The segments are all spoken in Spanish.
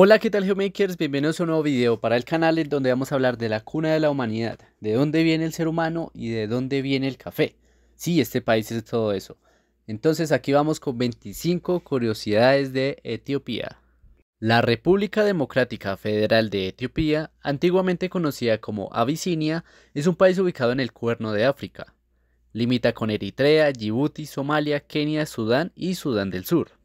Hola, ¿qué tal Geomakers? Bienvenidos a un nuevo video para el canal en donde vamos a hablar de la cuna de la humanidad, de dónde viene el ser humano y de dónde viene el café. Sí, este país es todo eso. Entonces aquí vamos con 25 curiosidades de Etiopía. La República Democrática Federal de Etiopía, antiguamente conocida como Abisinia, es un país ubicado en el cuerno de África. Limita con Eritrea, Djibouti, Somalia, Kenia, Sudán y Sudán del Sur.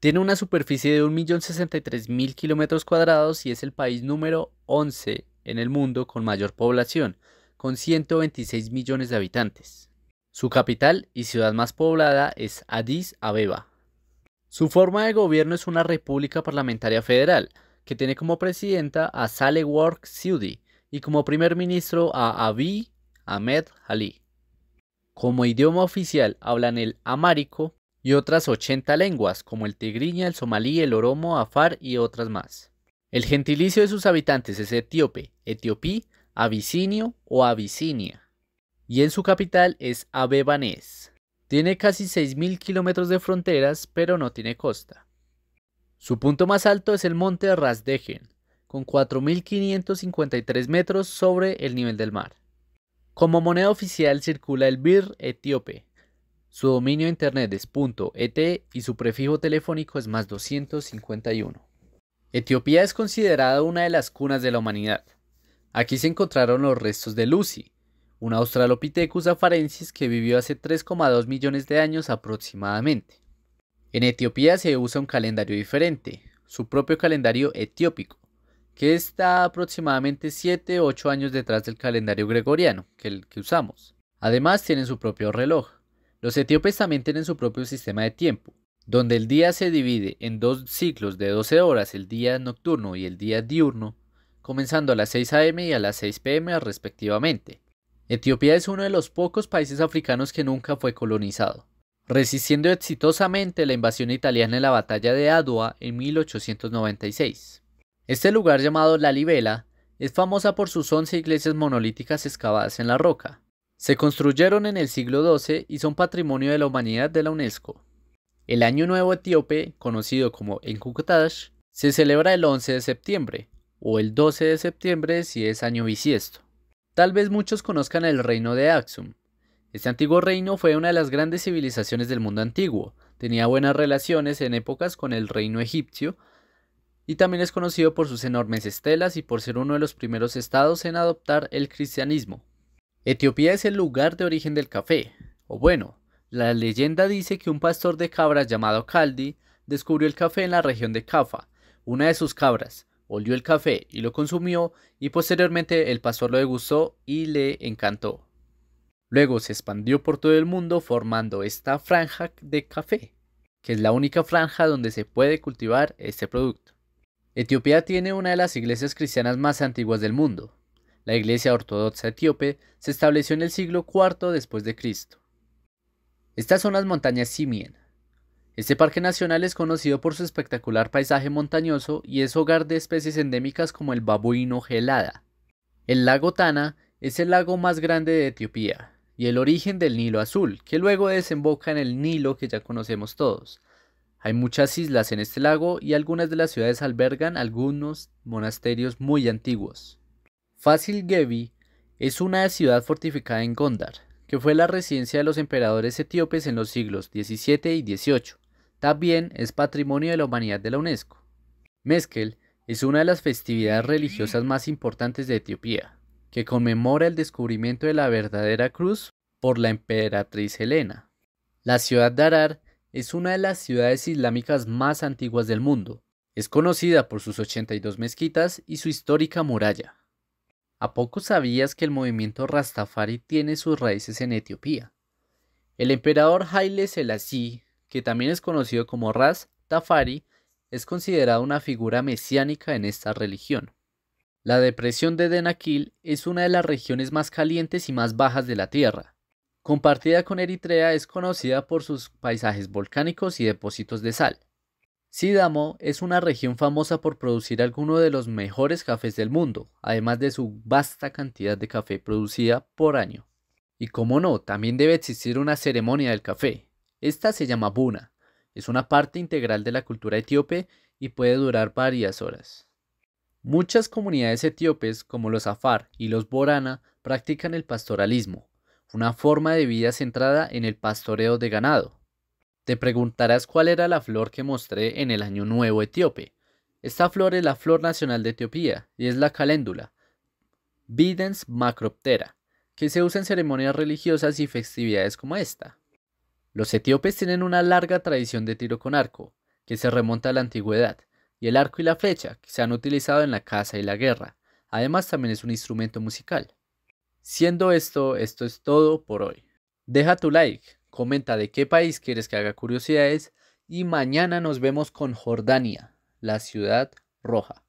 Tiene una superficie de 1.063.000 kilómetros cuadrados y es el país número 11 en el mundo con mayor población, con 126 millones de habitantes. Su capital y ciudad más poblada es Addis Abeba. Su forma de gobierno es una república parlamentaria federal, que tiene como presidenta a Saleh Work Siudi y como primer ministro a Abiy Ahmed Ali. Como idioma oficial hablan el amárico, y otras 80 lenguas, como el tigriña, el somalí, el oromo, afar y otras más. El gentilicio de sus habitantes es etíope, etiopí, abisinio o abisinia, y en su capital es Abebanés. Tiene casi 6.000 kilómetros de fronteras, pero no tiene costa. Su punto más alto es el monte Rasdegen, con 4.553 metros sobre el nivel del mar. Como moneda oficial circula el bir etíope, su dominio internet es .et y su prefijo telefónico es más 251. Etiopía es considerada una de las cunas de la humanidad. Aquí se encontraron los restos de Lucy, un Australopithecus afarensis que vivió hace 3,2 millones de años aproximadamente. En Etiopía se usa un calendario diferente, su propio calendario etiópico, que está aproximadamente 7 o 8 años detrás del calendario gregoriano, que el que usamos. Además tienen su propio reloj. Los etíopes también tienen su propio sistema de tiempo, donde el día se divide en dos ciclos de 12 horas, el día nocturno y el día diurno, comenzando a las 6 a.m. y a las 6 p.m. respectivamente. Etiopía es uno de los pocos países africanos que nunca fue colonizado, resistiendo exitosamente la invasión italiana en la batalla de Adua en 1896. Este lugar llamado La Libela es famosa por sus 11 iglesias monolíticas excavadas en la roca, se construyeron en el siglo XII y son Patrimonio de la Humanidad de la UNESCO. El Año Nuevo Etíope, conocido como Enkukutash, se celebra el 11 de septiembre, o el 12 de septiembre si es año bisiesto. Tal vez muchos conozcan el reino de Axum. Este antiguo reino fue una de las grandes civilizaciones del mundo antiguo, tenía buenas relaciones en épocas con el reino egipcio, y también es conocido por sus enormes estelas y por ser uno de los primeros estados en adoptar el cristianismo. Etiopía es el lugar de origen del café, o bueno, la leyenda dice que un pastor de cabras llamado Kaldi descubrió el café en la región de Kafa. Una de sus cabras olió el café y lo consumió y posteriormente el pastor lo degustó y le encantó. Luego se expandió por todo el mundo formando esta franja de café, que es la única franja donde se puede cultivar este producto. Etiopía tiene una de las iglesias cristianas más antiguas del mundo, la Iglesia Ortodoxa Etíope se estableció en el siglo IV después de Cristo. Estas son las montañas Simien. Este parque nacional es conocido por su espectacular paisaje montañoso y es hogar de especies endémicas como el babuino gelada. El lago Tana es el lago más grande de Etiopía y el origen del Nilo Azul, que luego desemboca en el Nilo que ya conocemos todos. Hay muchas islas en este lago y algunas de las ciudades albergan algunos monasterios muy antiguos. Fasil gebi es una ciudad fortificada en Gondar, que fue la residencia de los emperadores etíopes en los siglos XVII y XVIII. También es Patrimonio de la Humanidad de la UNESCO. Mezkel es una de las festividades religiosas más importantes de Etiopía, que conmemora el descubrimiento de la verdadera cruz por la emperatriz Helena. La ciudad de Arar es una de las ciudades islámicas más antiguas del mundo. Es conocida por sus 82 mezquitas y su histórica muralla. ¿A poco sabías que el movimiento Rastafari tiene sus raíces en Etiopía? El emperador Haile Selassie, que también es conocido como Rastafari, es considerado una figura mesiánica en esta religión. La depresión de Denakil es una de las regiones más calientes y más bajas de la Tierra. Compartida con Eritrea, es conocida por sus paisajes volcánicos y depósitos de sal. Sidamo es una región famosa por producir algunos de los mejores cafés del mundo, además de su vasta cantidad de café producida por año. Y como no, también debe existir una ceremonia del café. Esta se llama Buna. Es una parte integral de la cultura etíope y puede durar varias horas. Muchas comunidades etíopes, como los Afar y los Borana, practican el pastoralismo, una forma de vida centrada en el pastoreo de ganado. Te preguntarás cuál era la flor que mostré en el Año Nuevo etíope. Esta flor es la flor nacional de Etiopía y es la caléndula, Bidens macroptera, que se usa en ceremonias religiosas y festividades como esta. Los etíopes tienen una larga tradición de tiro con arco, que se remonta a la antigüedad, y el arco y la flecha, que se han utilizado en la caza y la guerra. Además, también es un instrumento musical. Siendo esto, esto es todo por hoy. Deja tu like, Comenta de qué país quieres que haga curiosidades y mañana nos vemos con Jordania, la ciudad roja.